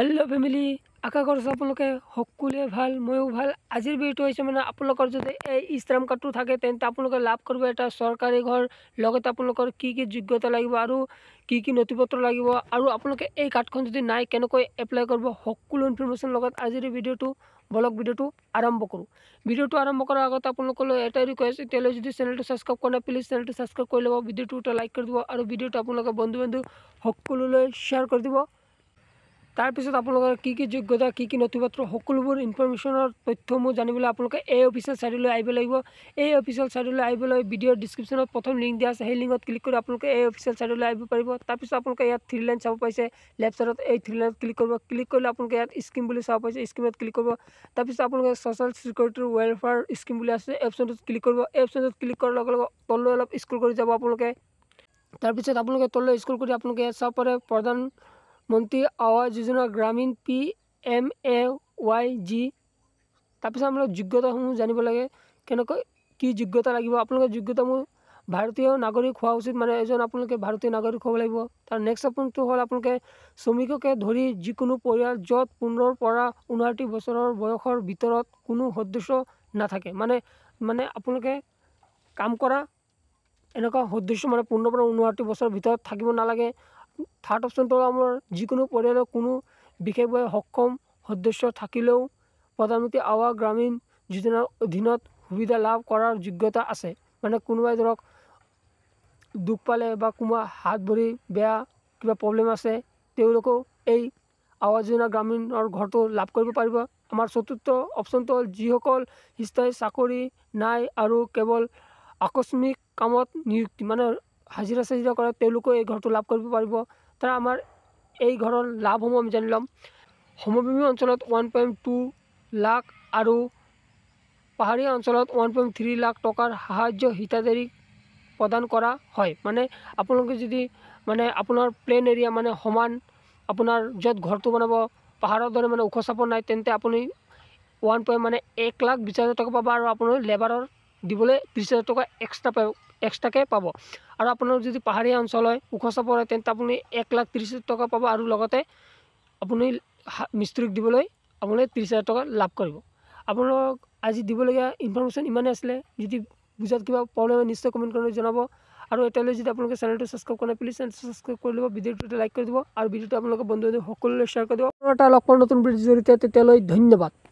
hello' family আশা কৰিছোঁ আপোনালোকে সকলোৱে ভাল ময়ো ভাল আজিৰ ভিডিঅ'টো হৈছে মানে আপোনালোকৰ যদি এই ইষ্ট্ৰাম কাৰ্ডটো থাকে তেন্তে আপোনালোকে লাভ কৰিব এটা চৰকাৰী ঘৰ লগতে আপোনালোকৰ কি কি যোগ্যতা লাগিব আৰু কি কি নথি পত্ৰ লাগিব আৰু আপোনালোকে এই কাৰ্ডখন যদি নাই কেনেকৈ এপ্লাই কৰিব সকলো ইনফৰ্মেশ্যন লগত আজিৰ ভিডিঅ'টো ব্লগ ভিডিঅ'টো আৰম্ভ কৰোঁ ভিডিঅ'টো আৰম্ভ কৰাৰ আগতে আপোনালোকলৈ এটাই ৰিকুৱেষ্ট এতিয়ালৈ যদি চেনেলটো ছাবস্ক্ৰাইব কৰা নাই প্লিজ চেনেলটো ছাবস্ক্ৰাইব কৰি ল'ব ভিডিঅ'টো এটা লাইক কৰি দিব আৰু ভিডিঅ'টো আপোনালোকে বন্ধু বান্ধৱ সকলোলৈ শ্বেয়াৰ কৰি দিব তাৰপিছত আপোনালোকৰ কি কি যোগ্যতা কি কি নথি পত্ৰ সকলোবোৰ ইনফৰমেশ্যনৰ মোৰ জানিবলৈ আপোনালোকে এই অফিচিয়েল চাইডলৈ আহিব লাগিব এই অফিচিয়েল চাইডলৈ আহিবলৈ ভিডিঅ' ডিছক্ৰিপশ্যনত প্ৰথম লিংক দিয়া আছে সেই লিংকত ক্লিক কৰি আপোনালোকে এই অফিচিয়েল চাইডলৈ আহিব পাৰিব তাৰপিছত আপোনালোকে ইয়াত থ্ৰী লাইন চাব পাইছে লেফ্ট চাইডত এই থ্ৰী লাইনত ক্লিক কৰিব ক্লিক কৰিলে আপোনালোকে ইয়াত স্কিম বুলি চাব পাইছে স্কিমত ক্লিক কৰিব তাৰপিছত আপোনালোকে ছ'চিয়েল চিকিউৰিটি ৱেলফেয়াৰ স্কিম বুলি আছে এপশ্যনটোত ক্লিক কৰিব এপচনটোত ক্লিক কৰাৰ লগে লগে তললৈ অলপ স্কুল কৰি যাব আপোনালোকে তাৰপিছত আপোনালোকে তললৈ স্কুল কৰি আপোনালোকে ইয়াত চাব পাৰে Pradhan Mantri Awas Yojana Gramin P M A Y G তাৰপিছত আপোনালোকে যোগ্যতাসমূহ জানিব লাগে কেনেকৈ কি যোগ্যতা লাগিব আপোনালোকে যোগ্যতা মোৰ ভাৰতীয় নাগৰিক হোৱা উচিত মানে এজন আপোনালোকে ভাৰতীয় নাগৰিক হ'ব লাগিব তাৰ নেক্সট আপোনালোকটো হ'ল আপোনালোকে শ্ৰমিককে ধৰি যিকোনো পৰিয়াল য'ত পোন্ধৰৰ পৰা ঊনষাঠি বছৰৰ বয়সৰ ভিতৰত কোনো সদৃশ্য নাথাকে মানে মানে আপোনালোকে কাম কৰা এনেকুৱা সদৃশ্য মানে পোন্ধৰৰ পৰা ঊনষাঠি বছৰৰ ভিতৰত থাকিব নালাগে থাৰ্ড অপশ্যনটো হ'ল আমাৰ যিকোনো পৰিয়ালৰ কোনো বিশেষভাৱে সক্ষম সদস্য থাকিলেও প্ৰধানমন্ত্ৰী আৱাস গ্ৰামীণ যোজনাৰ অধীনত সুবিধা লাভ কৰাৰ যোগ্যতা আছে মানে কোনোবাই ধৰক দুখ পালে বা কোনোবা হাত ভৰি বেয়া কিবা প্ৰব্লেম আছে তেওঁলোকেও এই আৱাস যোজনা গ্ৰামীণৰ ঘৰটো লাভ কৰিব পাৰিব আমাৰ চতুৰ্থ অপশ্যনটো হ'ল যিসকল স্থায়ী চাকৰি নাই আৰু কেৱল আকস্মিক কামত নিযুক্তি মানে হাজিৰা চাজিৰা কৰে তেওঁলোকেও এই ঘৰটো লাভ কৰিব পাৰিব তাৰ আমাৰ এই ঘৰৰ লাভসমূহ আমি জানি ল'ম সমভূমি অঞ্চলত ওৱান পইণ্ট টু লাখ আৰু পাহাৰীয়া অঞ্চলত ওৱান পইণ্ট থ্ৰী লাখ টকাৰ সাহাৰ্য হিতাধাৰী প্ৰদান কৰা হয় মানে আপোনালোকে যদি মানে আপোনাৰ প্লেন এৰিয়া মানে সমান আপোনাৰ য'ত ঘৰটো বনাব পাহাৰৰ দৰে মানে ওখ চাপৰ নাই তেন্তে আপুনি ওৱান পইণ্ট মানে এক লাখ বিছ হাজাৰ টকা পাব আৰু আপোনাৰ লেবাৰৰ দিবলৈ ত্ৰিছ হাজাৰ টকা এক্সট্ৰা পাব এক্সট্ৰাকৈ পাব আৰু আপোনাৰ যদি পাহাৰীয়া অঞ্চল হয় ওখ চাপ হয় তেন্তে আপুনি এক লাখ ত্ৰিছ হাজাৰ টকা পাব আৰু লগতে আপুনি মিস্ত্ৰীক দিবলৈ আপুনি ত্ৰিছ হাজাৰ টকা লাভ কৰিব আপোনালোক আজি দিবলগীয়া ইনফৰমেশ্যন ইমানেই আছিলে যদি বুজাত কিবা প্ৰব্লেম হয় নিশ্চয় কমেণ্ট কৰি জনাব আৰু এতিয়ালৈ যদি আপোনালোকে চেনেলটো ছাবস্ক্ৰাইব কৰা নাই প্লিজ চেনেলটো ছাবস্ক্ৰাইব কৰি ল'ব ভিডিঅ'টো এটা লাইক কৰি দিব আৰু ভিডিঅ'টো আপোনালোকে বন্ধু বান্ধৱ সকলোলৈ শ্বেয়াৰ কৰি দিব আৰু এটা লগ পাওঁ নতুন ভিডিঅ'ৰ জৰিয়তে তেতিয়ালৈ ধন্যবাদ